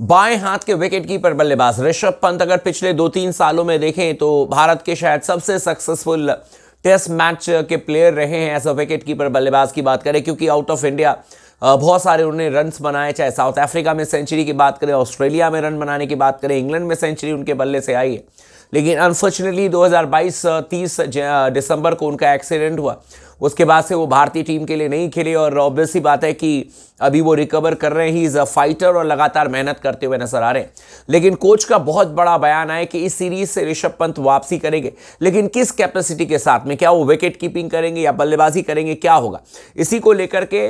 बाएं हाथ के विकेटकीपर बल्लेबाज ऋषभ पंत अगर पिछले दो तीन सालों में देखें तो भारत के शायद सबसे सक्सेसफुल टेस्ट मैच के प्लेयर रहे हैं एज अ विकेट कीपर बल्लेबाज की बात करें क्योंकि आउट ऑफ इंडिया बहुत सारे उन्होंने रन बनाए चाहे साउथ अफ्रीका में सेंचुरी की बात करें ऑस्ट्रेलिया में रन बनाने की बात करें इंग्लैंड में सेंचुरी उनके बल्ले से आई है लेकिन अनफॉर्चुनेटली 2022 30 दिसंबर को उनका एक्सीडेंट हुआ उसके बाद से वो भारतीय टीम के लिए नहीं खेले और ऑब्वियस ही बात है कि अभी वो रिकवर कर रहे हैं ही इज़ अ फाइटर और लगातार मेहनत करते हुए नजर आ रहे हैं लेकिन कोच का बहुत बड़ा बयान आया कि इस सीरीज से ऋषभ पंत वापसी करेंगे लेकिन किस कैपेसिटी के साथ में क्या वो विकेट कीपिंग करेंगे या बल्लेबाजी करेंगे क्या होगा इसी को लेकर के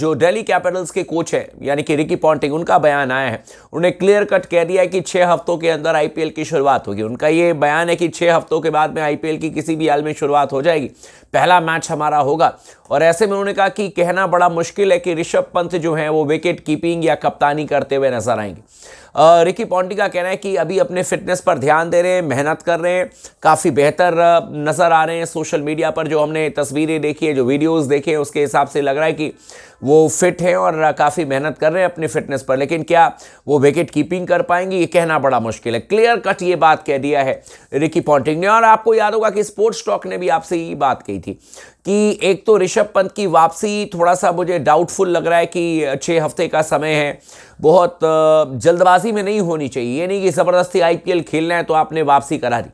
जो डेली कैपिटल्स के कोच है यानी कि रिकी पॉन्टिंग उनका बयान आया है उन्हें क्लियर कट कह दिया है कि छः हफ्तों के अंदर आईपीएल की शुरुआत होगी उनका ये बयान है कि छः हफ्तों के बाद में आईपीएल की किसी भी हाल में शुरुआत हो जाएगी पहला मैच हम हमारा होगा और ऐसे में उन्होंने कहा कि कहना बड़ा मुश्किल है कि ऋषभ पंत जो है वो विकेट कीपिंग या कप्तानी करते हुए नजर आएंगे रिकी पॉन्टी का कहना है कि अभी अपने फिटनेस पर ध्यान दे रहे हैं मेहनत कर रहे हैं काफ़ी बेहतर नज़र आ रहे हैं सोशल मीडिया पर जो हमने तस्वीरें देखी है जो वीडियोस देखे हैं उसके हिसाब से लग रहा है कि वो फिट हैं और काफ़ी मेहनत कर रहे हैं अपने फिटनेस पर लेकिन क्या वो विकेट कीपिंग कर पाएंगे ये कहना बड़ा मुश्किल है क्लियर कट ये बात कह दिया है रिकी पॉन्टिंग ने और आपको याद होगा कि स्पोर्ट्स टॉक ने भी आपसे ये बात कही थी कि एक तो ऋषभ पंत की वापसी थोड़ा सा मुझे डाउटफुल लग रहा है कि छः हफ्ते का समय है बहुत जल्दबाजी में नहीं होनी चाहिए ये नहीं कि ज़बरदस्ती आईपीएल खेलना है तो आपने वापसी करा दी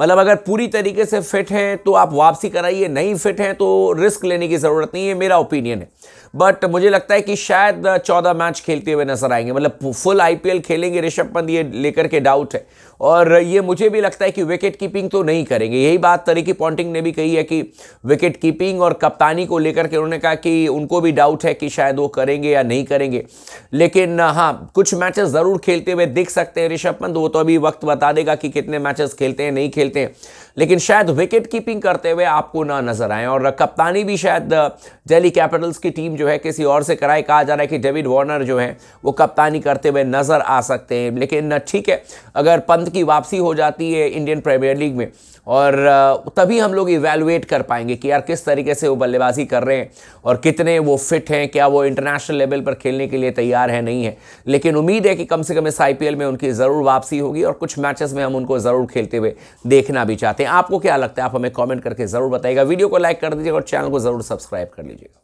मतलब अगर पूरी तरीके से फिट हैं तो आप वापसी कराइए नहीं फिट हैं तो रिस्क लेने की ज़रूरत नहीं है मेरा ओपिनियन है बट मुझे लगता है कि शायद चौदह मैच खेलते हुए नजर आएंगे मतलब फुल आईपीएल खेलेंगे ऋषभ पंत ये लेकर के डाउट है और ये मुझे भी लगता है कि विकेट कीपिंग तो नहीं करेंगे यही बात तरीकी पॉन्टिंग ने भी कही है कि विकेट कीपिंग और कप्तानी को लेकर के उन्होंने कहा कि उनको भी डाउट है कि शायद वो करेंगे या नहीं करेंगे लेकिन हाँ कुछ मैचेस ज़रूर खेलते हुए दिख सकते हैं ऋषभ पंत वो तो अभी वक्त बता देगा कि कितने मैचेस खेलते हैं नहीं खेलते खेलते हैं लेकिन शायद विकेट कीपिंग करते हुए आपको ना नजर आए और कप्तानी भी शायद दिल्ली कैपिटल्स की टीम जो है किसी और से कराए कहा जा रहा है कि डेविड वार्नर जो है वो कप्तानी करते हुए नजर आ सकते हैं लेकिन ठीक है अगर पंत की वापसी हो जाती है इंडियन प्रीमियर लीग में और तभी हम लोग इवेलुएट कर पाएंगे कि यार किस तरीके से वो बल्लेबाजी कर रहे हैं और कितने वो फिट हैं क्या वो इंटरनेशनल लेवल पर खेलने के लिए तैयार है नहीं है लेकिन उम्मीद है कि कम से कम इस आईपीएल में उनकी ज़रूर वापसी होगी और कुछ मैचेस में हम उनको ज़रूर खेलते हुए देखना भी चाहते हैं हैं आपको क्या लगता है आप हमें कॉमेंट करके ज़रूर बताइएगा वीडियो को लाइक कर दीजिएगा और चैनल को ज़रूर सब्सक्राइब कर लीजिएगा